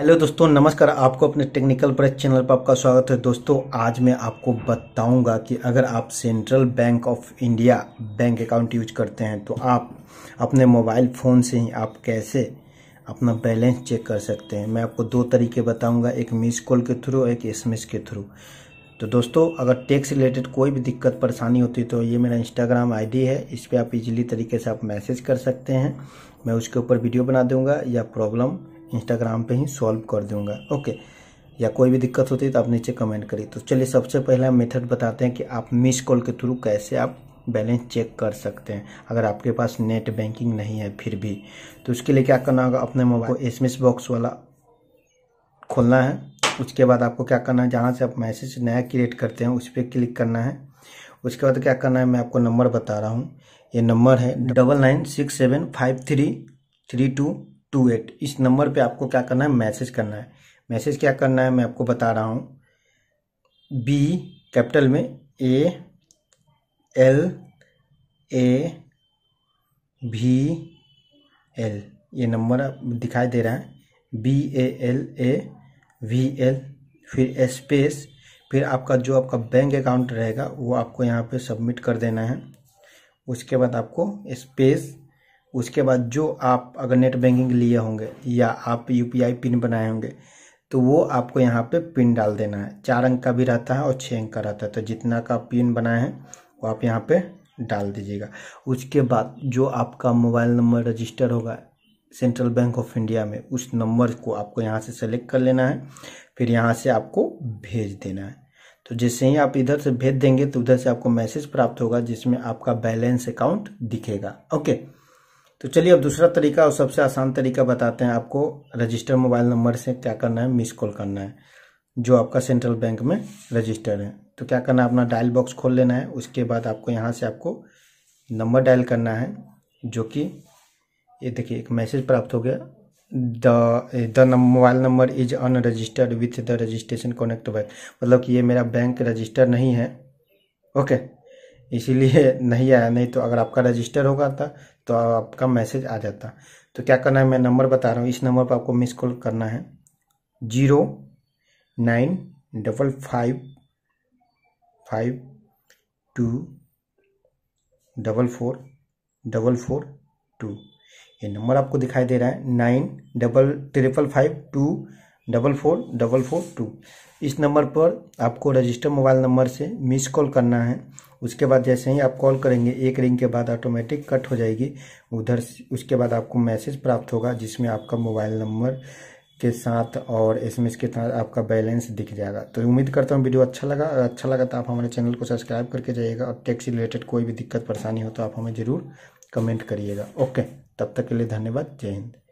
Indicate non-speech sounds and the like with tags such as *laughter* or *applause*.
hello दोस्तों नमस्कार आपको अपने टेक्निकल प्रेस चैनल पर आपका स्वागत है दोस्तों आज मैं आपको बताऊंगा कि अगर आप Central Bank of India bank account use करते हैं तो आप अपने मोबाइल फ़ोन से ही आप कैसे अपना बैलेंस चेक कर सकते हैं मैं आपको दो तरीके बताऊंगा एक मिस कॉल के थ्रू और एक एस के थ्रू तो दोस्तों अगर टैक्स रिलेटेड कोई भी दिक्कत परेशानी होती है तो ये मेरा इंस्टाग्राम आईडी है इस पर आप इजीली तरीके से आप मैसेज कर सकते हैं मैं उसके ऊपर वीडियो बना दूंगा या प्रॉब्लम इंस्टाग्राम पे ही सॉल्व कर दूंगा ओके या कोई भी दिक्कत होती है तो आप नीचे कमेंट करिए तो चलिए सबसे पहला मेथड बताते हैं कि आप मिस कॉल के थ्रू कैसे आप बैलेंस चेक कर सकते हैं अगर आपके पास नेट बैंकिंग नहीं है फिर भी तो उसके लिए क्या करना होगा अपने मोबाइल को एस बॉक्स वाला खोलना है उसके बाद आपको क्या करना है जहाँ से आप मैसेज नया क्रिएट करते हैं उस पर क्लिक करना है उसके बाद क्या करना है मैं आपको नंबर बता रहा हूँ ये नंबर है double nine six seven five three three two two eight इस नंबर पे आपको क्या करना है मैसेज करना है मैसेज क्या करना है मैं आपको बता रहा हूँ बी कैपिटल में ए एल ए भी एल ये नंबर दिखाई दे रहा है B A L A V L फिर स्पेस फिर आपका जो आपका बैंक अकाउंट रहेगा वो आपको यहाँ पे सबमिट कर देना है उसके बाद आपको स्पेस उसके बाद जो आप अगर नेट बैंकिंग लिए होंगे या आप यूपीआई पिन बनाए होंगे तो वो आपको यहाँ पे पिन डाल देना है चार अंक का भी रहता है और छः अंक का रहता है तो जितना का पिन बनाए हैं वो आप यहाँ पे डाल दीजिएगा उसके बाद जो आपका मोबाइल नंबर रजिस्टर होगा सेंट्रल बैंक ऑफ इंडिया में उस नंबर को आपको यहाँ से सेलेक्ट कर लेना है फिर यहाँ से आपको भेज देना है तो जैसे ही आप इधर से भेज देंगे तो उधर से आपको मैसेज प्राप्त होगा जिसमें आपका बैलेंस अकाउंट दिखेगा ओके तो चलिए अब दूसरा तरीका और सबसे आसान तरीका बताते हैं आपको रजिस्टर मोबाइल नंबर से क्या करना है मिस कॉल करना है जो आपका सेंट्रल बैंक में रजिस्टर है तो क्या करना है अपना डायल बॉक्स खोल लेना है उसके बाद आपको यहाँ से आपको नंबर डायल करना है जो कि ये देखिए एक मैसेज प्राप्त हो गया the the mobile number is unregistered registered with the registration connect back मतलब कि ये मेरा बैंक रजिस्टर नहीं है ओके इसीलिए *laughs* नहीं आया नहीं तो अगर आपका रजिस्टर होगा था तो आपका मैसेज आ जाता तो क्या करना है मैं नंबर बता रहा हूँ इस नंबर पर आपको मिस कॉल करना है zero nine double five five two double four double four two ये नंबर आपको दिखाई दे रहा है nine double triple five two double four double four two इस नंबर पर आपको रजिस्टर मोबाइल नंबर से मिस कॉल करना है उसके बाद जैसे ही आप कॉल करेंगे एक रिंग के बाद ऑटोमेटिक कट हो जाएगी उधर उसके बाद आपको मैसेज प्राप्त होगा जिसमें आपका मोबाइल नंबर के साथ और एसएमएस के साथ आपका बैलेंस दिख जाएगा तो उम्मीद करता हूँ वीडियो अच्छा लगा और अच्छा लगा तो आप हमारे चैनल को सब्सक्राइब करके जाइएगा और टैक्स रिलेटेड कोई भी दिक्कत परेशानी हो तो आप हमें ज़रूर कमेंट करिएगा ओके तब तक के लिए धन्यवाद जय हिंद